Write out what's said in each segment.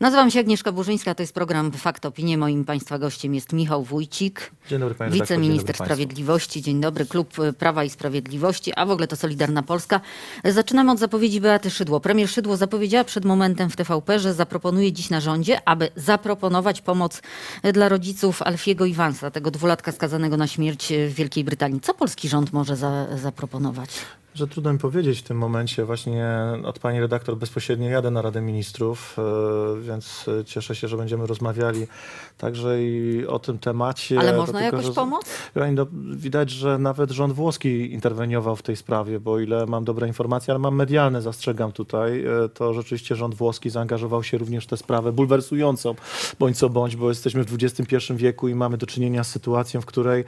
Nazywam się Agnieszka Burzyńska, to jest program Fakt Opinie. Moim Państwa gościem jest Michał Wójcik, Dzień dobry, panie wiceminister Dzień dobry sprawiedliwości. Dzień dobry, Klub y, Prawa i Sprawiedliwości, a w ogóle to Solidarna Polska. Zaczynamy od zapowiedzi Beaty Szydło. Premier Szydło zapowiedziała przed momentem w TVP, że zaproponuje dziś na rządzie, aby zaproponować pomoc y, dla rodziców Alfiego Iwansa, tego dwulatka skazanego na śmierć y, w Wielkiej Brytanii. Co polski rząd może za, zaproponować? że trudno mi powiedzieć w tym momencie. Właśnie od pani redaktor bezpośrednio jadę na Radę Ministrów, e, więc cieszę się, że będziemy rozmawiali także i o tym temacie. Ale można tylko, jakoś że... pomóc? Widać, że nawet rząd włoski interweniował w tej sprawie, bo ile mam dobre informacje, ale mam medialne, zastrzegam tutaj, e, to rzeczywiście rząd włoski zaangażował się również w tę sprawę bulwersującą, bądź co bądź, bo jesteśmy w XXI wieku i mamy do czynienia z sytuacją, w której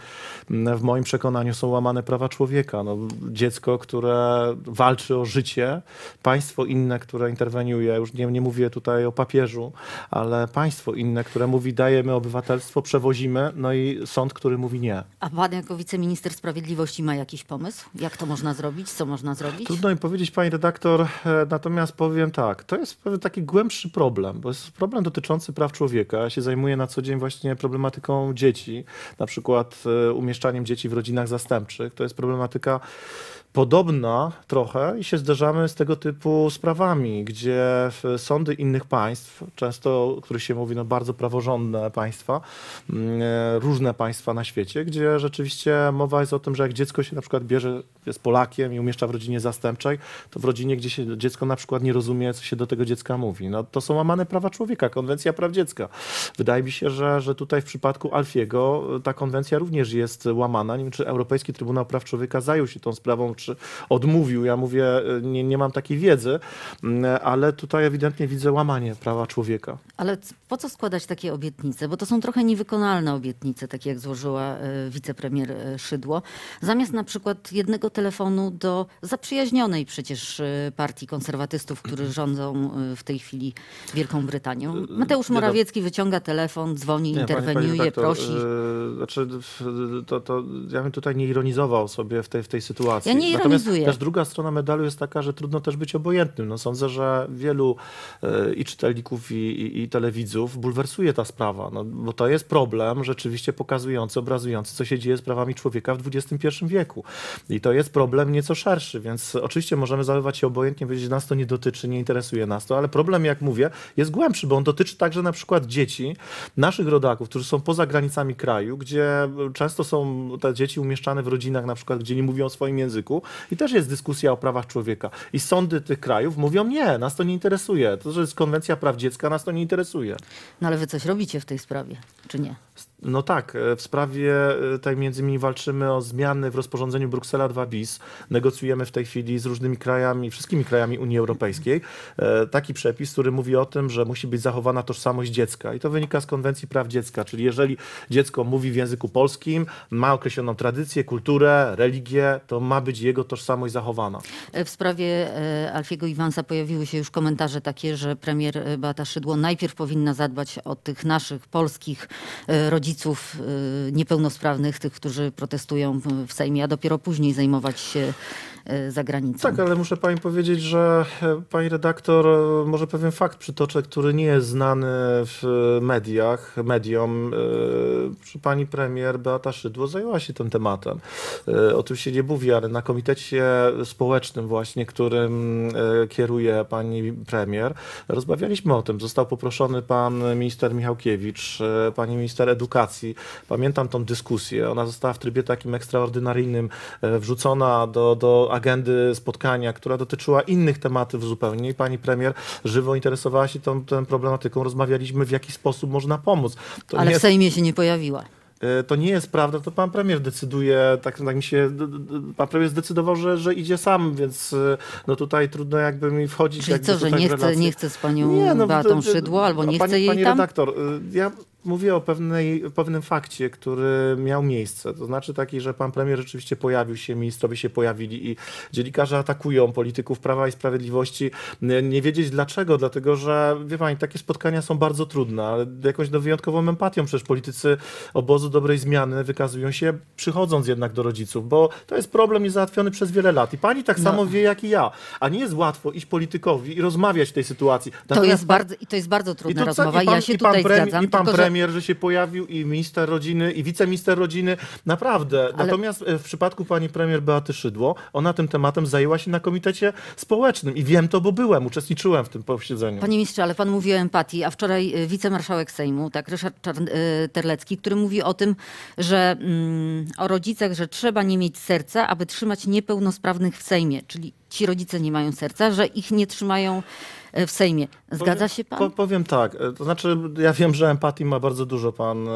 w moim przekonaniu są łamane prawa człowieka. No, dziecko, które które walczy o życie, państwo inne, które interweniuje, już nie, nie mówię tutaj o papieżu, ale państwo inne, które mówi dajemy obywatelstwo, przewozimy, no i sąd, który mówi nie. A pan jako wiceminister sprawiedliwości ma jakiś pomysł? Jak to można zrobić? Co można zrobić? Trudno mi powiedzieć, pani redaktor, e, natomiast powiem tak, to jest taki głębszy problem, bo jest problem dotyczący praw człowieka. Ja się zajmuję na co dzień właśnie problematyką dzieci, na przykład e, umieszczaniem dzieci w rodzinach zastępczych. To jest problematyka podobna trochę i się zderzamy z tego typu sprawami, gdzie sądy innych państw, często, o których się mówi, no bardzo praworządne państwa, mm, e, różne państwa na świecie, gdzie rzeczywiście mowa jest o tym, że jak dziecko się na przykład bierze, jest Polakiem i umieszcza w rodzinie zastępczej, to w rodzinie, gdzie się dziecko na przykład nie rozumie, co się do tego dziecka mówi. No to są łamane prawa człowieka, konwencja praw dziecka. Wydaje mi się, że, że tutaj w przypadku Alfiego e, ta konwencja również jest łamana. Nie wiem, czy Europejski Trybunał Praw Człowieka zajął się tą sprawą, odmówił. Ja mówię, y, nie, nie mam takiej wiedzy, mm, ale tutaj ewidentnie widzę łamanie prawa człowieka. Ale po co składać takie obietnice? Bo to są trochę niewykonalne obietnice, takie jak złożyła y, wicepremier y, Szydło. Zamiast na przykład jednego telefonu do zaprzyjaźnionej przecież partii konserwatystów, którzy mm. rządzą w tej chwili Wielką Brytanią. Mateusz no. Morawiecki wyciąga telefon, dzwoni, nie, interweniuje, pani, pani prosi. Yy, znaczy, to, to, ja bym tutaj nie ironizował sobie w tej, w tej sytuacji. Ja nie ironizuję. Natomiast też druga strona medalu jest taka, że trudno też być obojętnym. No, sądzę, że wielu yy, i czytelników, i, i, i, telewidzów bulwersuje ta sprawa, no, bo to jest problem rzeczywiście pokazujący, obrazujący, co się dzieje z prawami człowieka w XXI wieku. I to jest problem nieco szerszy, więc oczywiście możemy zachowywać się obojętnie, powiedzieć, że nas to nie dotyczy, nie interesuje nas to, ale problem, jak mówię, jest głębszy, bo on dotyczy także na przykład dzieci, naszych rodaków, którzy są poza granicami kraju, gdzie często są te dzieci umieszczane w rodzinach na przykład, gdzie nie mówią o swoim języku i też jest dyskusja o prawach człowieka. I sądy tych krajów mówią nie, nas to nie interesuje. To, że jest konwencja praw dziecka, nas to nie interesuje. No ale wy coś robicie w tej sprawie, czy nie? No tak, e, w sprawie tak między innymi walczymy o zmiany w rozporządzeniu Bruksela 2 bis. Negocjujemy w tej chwili z różnymi krajami, wszystkimi krajami Unii Europejskiej e, taki przepis, który mówi o tym, że musi być zachowana tożsamość dziecka i to wynika z Konwencji Praw Dziecka, czyli jeżeli dziecko mówi w języku polskim, ma określoną tradycję, kulturę, religię, to ma być jego tożsamość zachowana. W sprawie Alfiego Iwansa pojawiły się już komentarze takie, że premier Bata Szydło najpierw powinna zadbać o tych naszych polskich rodziców, rodziców y, niepełnosprawnych, tych, którzy protestują w Sejmie, a dopiero później zajmować się y, zagranicą. Tak, ale muszę pani powiedzieć, że e, pani redaktor e, może pewien fakt przytoczę, który nie jest znany w mediach, mediom. E, pani premier Beata Szydło zajęła się tym tematem. O tym się nie mówi, ale na komitecie społecznym właśnie, którym kieruje pani premier, rozmawialiśmy o tym. Został poproszony pan minister Michałkiewicz, pani minister edukacji, Pamiętam tą dyskusję. Ona została w trybie takim ekstraordynaryjnym e, wrzucona do, do agendy spotkania, która dotyczyła innych tematów zupełnie. I pani premier żywo interesowała się tą, tą problematyką. Rozmawialiśmy, w jaki sposób można pomóc. To Ale w Sejmie się nie pojawiła. E, to nie jest prawda, to pan premier decyduje, tak, tak mi się, pan premier zdecydował, że, że idzie sam, więc e, no tutaj trudno jakby mi wchodzić. Czyli co, że nie chce, nie chce z panią nie, no, Beatą Szydło albo nie pani, chce jej pani tam? redaktor, ja Mówię o pewnej, pewnym fakcie, który miał miejsce. To znaczy taki, że pan premier rzeczywiście pojawił się, ministrowie się pojawili i dziennikarze atakują polityków Prawa i Sprawiedliwości. Nie wiedzieć dlaczego, dlatego że, wie pani, takie spotkania są bardzo trudne, ale jakąś no, wyjątkową empatią przecież politycy obozu dobrej zmiany wykazują się, przychodząc jednak do rodziców, bo to jest problem niezałatwiony przez wiele lat. I pani tak no. samo wie jak i ja. A nie jest łatwo iść politykowi i rozmawiać w tej sytuacji. Natomiast to jest bardzo, i to jest bardzo trudna I to, rozmowa. I pan, ja się i tutaj premier, zgadzam. I pan premier, premier, że się pojawił i minister rodziny, i wiceminister rodziny. Naprawdę. Ale... Natomiast e, w przypadku pani premier Beaty Szydło, ona tym tematem zajęła się na komitecie społecznym i wiem to, bo byłem, uczestniczyłem w tym posiedzeniu. Panie ministrze, ale pan mówi o empatii, a wczoraj e, wicemarszałek Sejmu, tak, Ryszard Czarn e, Terlecki, który mówi o tym, że mm, o rodzicach, że trzeba nie mieć serca, aby trzymać niepełnosprawnych w Sejmie, czyli ci rodzice nie mają serca, że ich nie trzymają e, w Sejmie. Zgadza powiem, się pan? Po, powiem tak. E, to znaczy, ja wiem, że empatii ma bardzo dużo pan e,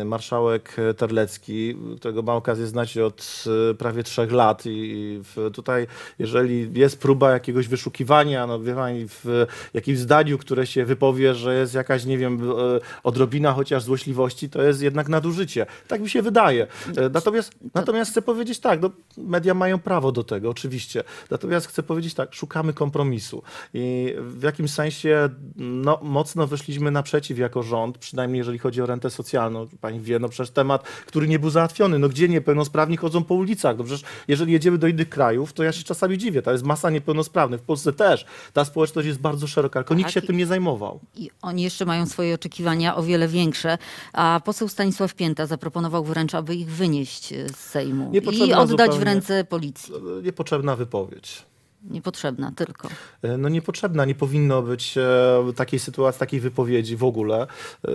e marszałek Terlecki, którego mam okazję znać od e, prawie trzech lat. I, w, tutaj, jeżeli jest próba jakiegoś wyszukiwania, no wie w jakimś zdaniu, które się wypowie, że jest jakaś, nie wiem, e, odrobina chociaż złośliwości, to jest jednak nadużycie. Tak mi się wydaje. Natomiast, to... natomiast chcę powiedzieć tak, no, media mają prawo do tego, oczywiście oczywiście. Natomiast chcę powiedzieć tak, szukamy kompromisu i w jakimś sensie no, mocno wyszliśmy naprzeciw jako rząd, przynajmniej jeżeli chodzi o rentę socjalną. Pani wie, no przecież temat, który nie był załatwiony. No gdzie niepełnosprawni chodzą po ulicach? No przecież jeżeli jedziemy do innych krajów, to ja się czasami dziwię. To jest masa niepełnosprawnych. W Polsce też. Ta społeczność jest bardzo szeroka, tylko tak, nikt się i, tym nie zajmował. I oni jeszcze mają swoje oczekiwania o wiele większe. A poseł Stanisław Pięta zaproponował wręcz, aby ich wynieść z Sejmu i oddać zupełnie, w ręce policji. E, e, niepotrzebna wypowiedź. Niepotrzebna tylko. E, no niepotrzebna, nie powinno być e, takiej sytuacji, takiej wypowiedzi w ogóle, yy,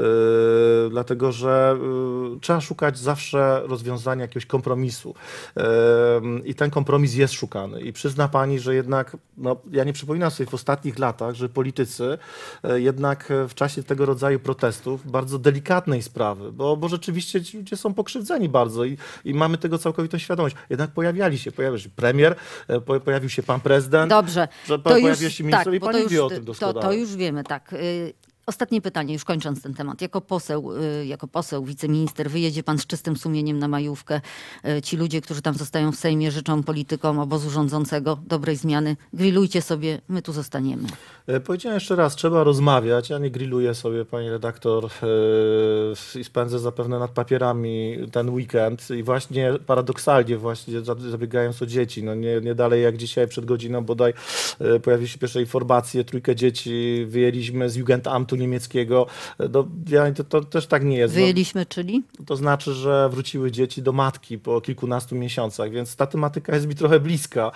dlatego że yy, trzeba szukać zawsze rozwiązania jakiegoś kompromisu. Yy, I ten kompromis jest szukany. I przyzna pani, że jednak, no, ja nie przypominam sobie w ostatnich latach, że politycy jednak w czasie tego rodzaju protestów bardzo delikatnej sprawy, bo, bo rzeczywiście ci ludzie są pokrzywdzeni bardzo i, i mamy tego całkowitą świadomość. Jednak pojawiali się, pojawił się premier, pojawił się pan prezes, prezydent. Dobrze. Że to już, się minister tak, i pani już, wie o tym doskonale. To, to już wiemy, tak. Y, Ostatnie pytanie, już kończąc ten temat. Jako poseł, y, jako poseł, wiceminister, wyjedzie pan z czystym sumieniem na majówkę. Y, ci ludzie, którzy tam zostają w Sejmie, życzą politykom obozu rządzącego dobrej zmiany. Grillujcie sobie, my tu zostaniemy. E, powiedziałem jeszcze raz, trzeba rozmawiać. Ja nie grilluję sobie, pani redaktor, e, i spędzę zapewne nad papierami ten weekend. I właśnie paradoksalnie, właśnie zabiegając o dzieci, no nie, nie dalej jak dzisiaj przed godziną bodaj e, pojawiły się pierwsze informacje, trójkę dzieci wyjęliśmy z Jugendamtu niemieckiego. Do, no, to, to też tak nie jest. No, Wyjęliśmy, czyli? To znaczy, że wróciły dzieci do matki po kilkunastu miesiącach, więc ta tematyka jest mi trochę bliska,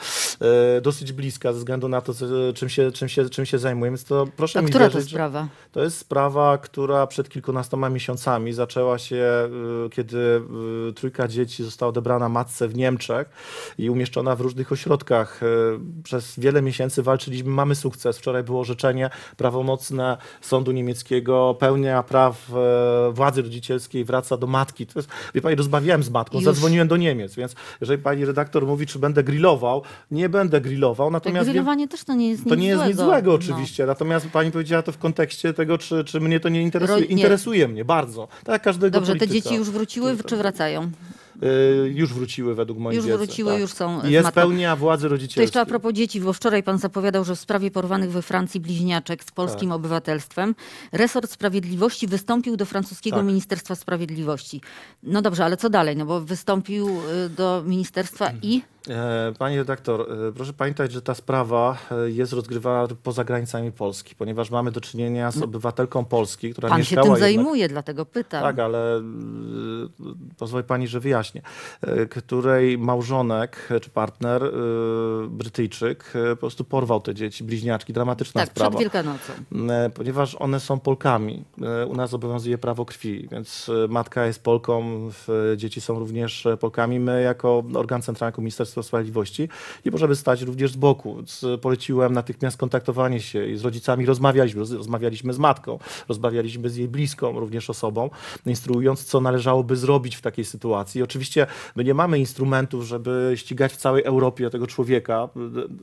e, dosyć bliska ze względu na to, czym się, czym się, czym się zajmuję. Więc to proszę A mi która wierzyć, to sprawa? To jest sprawa, która przed kilkunastoma miesiącami zaczęła się, e, kiedy e, trójka dzieci została odebrana matce w Niemczech i umieszczona w różnych ośrodkach. Przez wiele miesięcy walczyliśmy, mamy sukces. Wczoraj było orzeczenie prawomocne Sądu niemieckiego, pełnia praw e, władzy rodzicielskiej wraca do matki. To jest, wie pani, rozmawiałem z matką, Już. zadzwoniłem do Niemiec, więc jeżeli pani redaktor mówi, czy będę grillował, nie będę grillował, tak, natomiast... Tak, grillowanie też to nie jest nic To nie jest złego. nic złego no. oczywiście, no. natomiast pani powiedziała to w kontekście tego, czy, czy mnie to nie interesuje. nie. Interesuje mnie bardzo. Tak, każdego Dobrze, polityka. te dzieci już wróciły, czy wracają? Y, już wróciły według moich Już wróciły, tak. już są. Y, Jest pełnia władzy rodzicielskiej. To jeszcze a propos dzieci, bo wczoraj pan zapowiadał, że w sprawie porwanych we Francji bliźniaczek z polskim tak. obywatelstwem resort sprawiedliwości wystąpił do francuskiego tak. Ministerstwa Sprawiedliwości. No dobrze, ale co dalej? No bo wystąpił y, do ministerstwa mhm. i... E, Panie redaktor, e, proszę pamiętać, że ta sprawa e, jest rozgrywana poza granicami Polski, ponieważ mamy do czynienia z no. obywatelką Polski, która Pan mieszkała... Pan się tym jednak, zajmuje, dlatego pytam. Tak, ale pozwoli pani, że wyjaśnię. Której małżonek czy partner Brytyjczyk po prostu porwał te dzieci, bliźniaczki. Dramatyczna tak, sprawa. Tak, przed Wielkanocą. Ponieważ one są Polkami. U nas obowiązuje prawo krwi, więc matka jest Polką, dzieci są również Polkami. My jako organ centralny, jako Sprawiedliwości i możemy stać również z boku. E, poleciłem natychmiast kontaktowanie się z rodzicami, rozmawialiśmy, rozmawialiśmy z matką, rozmawialiśmy z jej bliską również osobą, instruując, co należałoby zrobić w takiej sytuacji. Oczywiście my nie mamy instrumentów, żeby ścigać w całej Europie tego człowieka,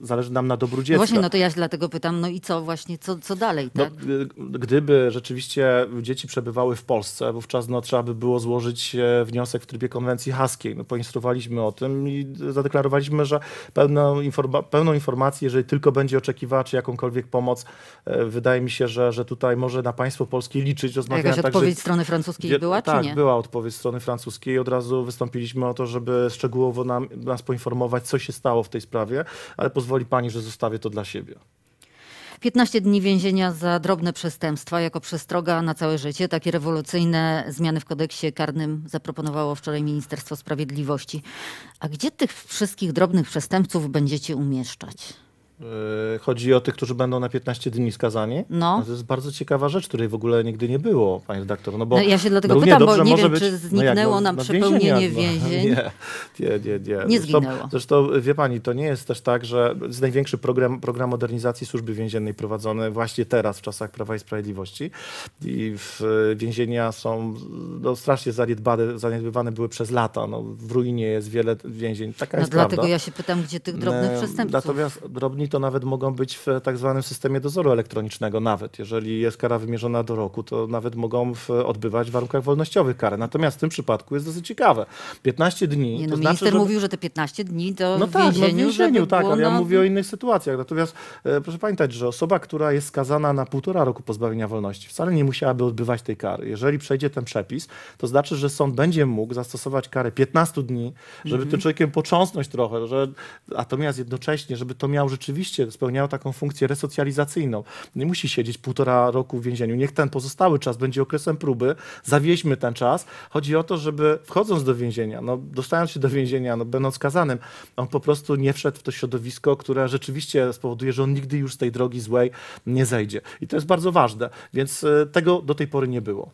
zależy nam na dobru dziecka. No właśnie, no to ja dlatego pytam, no i co właśnie, co, co dalej? No, tak? No, gdyby rzeczywiście dzieci przebywały w Polsce, wówczas no, trzeba by było złożyć e, wniosek w trybie konwencji haskiej. poinstruowaliśmy o tym i zadeklarowaliśmy deklarowaliśmy, że pełną, informa pełną informację, jeżeli tylko będzie oczekiwała, czy jakąkolwiek pomoc, e, wydaje mi się, że, że tutaj może na państwo polskie liczyć. Rozmawiałem Jakaś także, odpowiedź strony francuskiej była, tak, czy nie? była odpowiedź strony francuskiej. Od razu wystąpiliśmy o to, żeby szczegółowo nam, nas poinformować, co się stało w tej sprawie, ale pozwoli pani, że zostawię to dla siebie. 15 dni więzienia za drobne przestępstwa jako przestroga na całe życie. Takie rewolucyjne zmiany w kodeksie karnym zaproponowało wczoraj Ministerstwo Sprawiedliwości. A gdzie tych wszystkich drobnych przestępców będziecie umieszczać? E, chodzi o tych, którzy będą na 15 dni skazani. No. To jest bardzo ciekawa rzecz, której w ogóle nigdy nie było, panie redaktor. No, bo no ja się dlatego no, no pytam, bo nie wiem, być, czy no zniknęło no, nam no, przepełnienie więzień. Nie, nie, nie. Nie, nie zginęło. Zresztą, zresztą, wie pani, to nie jest też tak, że jest największy program, program modernizacji służby więziennej prowadzony właśnie teraz, w czasach Prawa i Sprawiedliwości. I w, e, więzienia są no, strasznie zaniedbane, zaniedbywane były przez lata. No, w ruinie jest wiele więzień. Taka no jest dlatego prawda. ja się pytam, gdzie tych drobnych e, przestępców. Natomiast drobni to nawet mogą być w tak zwanym systemie dozoru elektronicznego. Nawet jeżeli jest kara wymierzona do roku, to nawet mogą w, odbywać w warunkach wolnościowych karę. Natomiast w tym przypadku jest dosyć ciekawe. 15 dni. Nie, no, to znaczy, minister znaczy, że... mówił, że te 15 dni to no w tak, więzieniu, no w więzieniu tak, ale ja na... mówię o innych sytuacjach. Natomiast e, proszę pamiętać, że osoba, która jest skazana na półtora roku pozbawienia wolności, wcale nie musiałaby odbywać tej kary. Jeżeli przejdzie ten przepis, to znaczy, że sąd będzie mógł zastosować karę 15 dni, żeby tym mhm. człowiekiem począsnąć trochę, że, natomiast jednocześnie, żeby to miał rzeczywiście rzeczywiście spełniają taką funkcję resocjalizacyjną. Nie musi siedzieć półtora roku w więzieniu. Niech ten pozostały czas będzie okresem próby. Zawieźmy ten czas. Chodzi o to, żeby wchodząc do więzienia, no, dostając się do więzienia, no, będąc skazanym, on po prostu nie wszedł w to środowisko, które rzeczywiście spowoduje, że on nigdy już z tej drogi złej nie zejdzie. I to jest bardzo ważne. Więc y, tego do tej pory nie było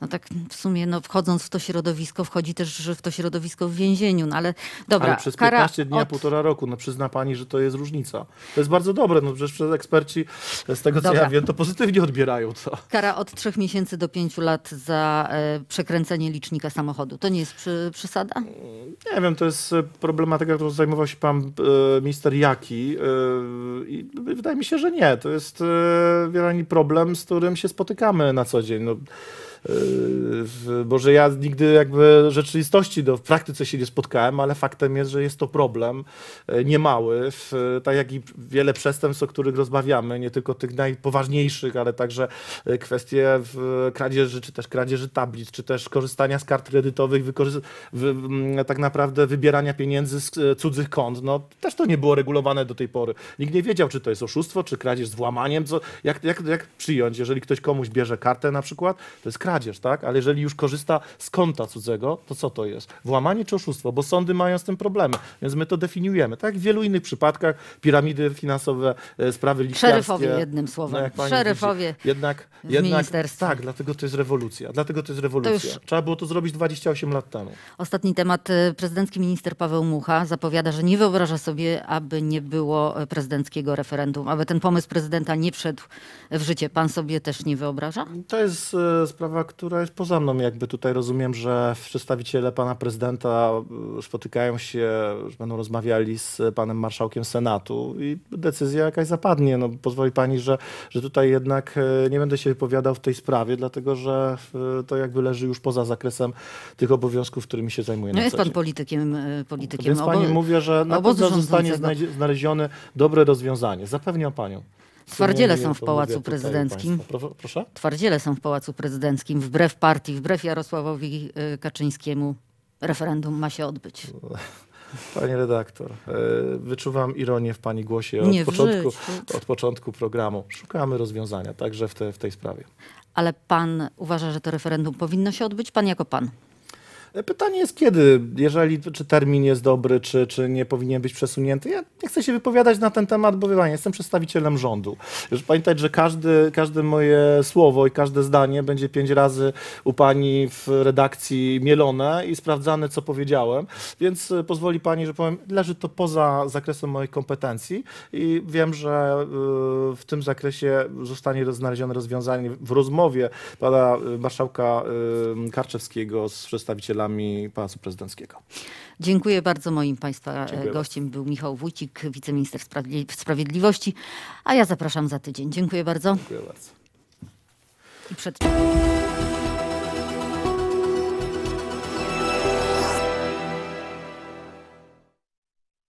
no tak w sumie no, wchodząc w to środowisko, wchodzi też w to środowisko w więzieniu, no ale dobra. Ale przez 15 dni, od... półtora roku, no przyzna pani, że to jest różnica. To jest bardzo dobre, no przecież przez eksperci, z tego co dobra. ja wiem, to pozytywnie odbierają to. Kara od 3 miesięcy do 5 lat za e, przekręcenie licznika samochodu, to nie jest przy, przesada? Nie wiem, to jest e, problematyka, którą zajmował się pan e, minister Jaki e, i wydaje mi się, że nie. To jest e, wielki problem, z którym się spotykamy na co dzień. No, bo że ja nigdy jakby rzeczywistości do no, w praktyce się nie spotkałem, ale faktem jest, że jest to problem e, niemały, w, tak jak i wiele przestępstw, o których rozmawiamy, nie tylko tych najpoważniejszych, ale także e, kwestie kradzieży, czy też kradzieży tablic, czy też korzystania z kart kredytowych, tak naprawdę wybierania pieniędzy z e, cudzych kont. No, też to nie było regulowane do tej pory. Nikt nie wiedział, czy to jest oszustwo, czy kradzież z włamaniem, co, jak, jak, jak przyjąć, jeżeli ktoś komuś bierze kartę na przykład, to jest kradzież kradzież, tak? Ale jeżeli już korzysta z konta cudzego, to co to jest? Włamanie czy oszustwo? Bo sądy mają z tym problemy, więc my to definiujemy. Tak w wielu innych przypadkach, piramidy finansowe, e, sprawy liczbowe. Szeryfowie jednym słowem. No, Szeryfowie jednak, z jednak, Tak, dlatego to jest rewolucja. Dlatego to jest rewolucja. To Trzeba było to zrobić 28 lat temu. Ostatni temat. E, prezydencki minister Paweł Mucha zapowiada, że nie wyobraża sobie, aby nie było e, prezydenckiego referendum, aby ten pomysł prezydenta nie wszedł w życie. Pan sobie też nie wyobraża? To jest sprawa która jest poza mną. Jakby tutaj rozumiem, że przedstawiciele pana prezydenta e, spotykają się, będą rozmawiali z panem marszałkiem Senatu i decyzja jakaś zapadnie. No, pozwoli pani, że, że tutaj jednak e, nie będę się wypowiadał w tej sprawie, dlatego że e, to jakby leży już poza zakresem tych obowiązków, którymi się zajmuję. No jest pan politykiem, politykiem Więc pani mówię, że na pewno zostanie znalezione dobre rozwiązanie. Zapewniam panią. Twardziele są w Pałacu Prezydenckim. Proszę? Twardziele są w Pałacu Prezydenckim, wbrew partii, wbrew Jarosławowi y, Kaczyńskiemu. Referendum ma się odbyć. Pani redaktor, y, wyczuwam ironię w pani głosie od, początku, od początku, programu. Szukamy rozwiązania także w, te, w tej sprawie. Ale pan uważa, że to referendum powinno się odbyć? Pan jako pan. Pytanie jest kiedy, jeżeli, czy termin jest dobry, czy, czy nie powinien być przesunięty. Ja nie chcę się wypowiadać na ten temat, bo wiem, jestem przedstawicielem rządu. Już pamiętać, że każdy, każde moje słowo i każde zdanie będzie pięć razy u pani w redakcji mielone i sprawdzane, co powiedziałem, więc y, pozwoli pani, że powiem, leży to poza zakresem moich kompetencji i wiem, że y, w tym zakresie zostanie znalezione rozwiązanie w rozmowie pana y, marszałka Karczewskiego z przedstawicielami budowlami Pałacu Prezydenckiego. Dziękuję bardzo. Moim Państwa e, Dziękuję gościem bardzo. był Michał Wójcik, wiceminister sprawiedliwości, a ja zapraszam za tydzień. Dziękuję bardzo. Dziękuję bardzo. I przed...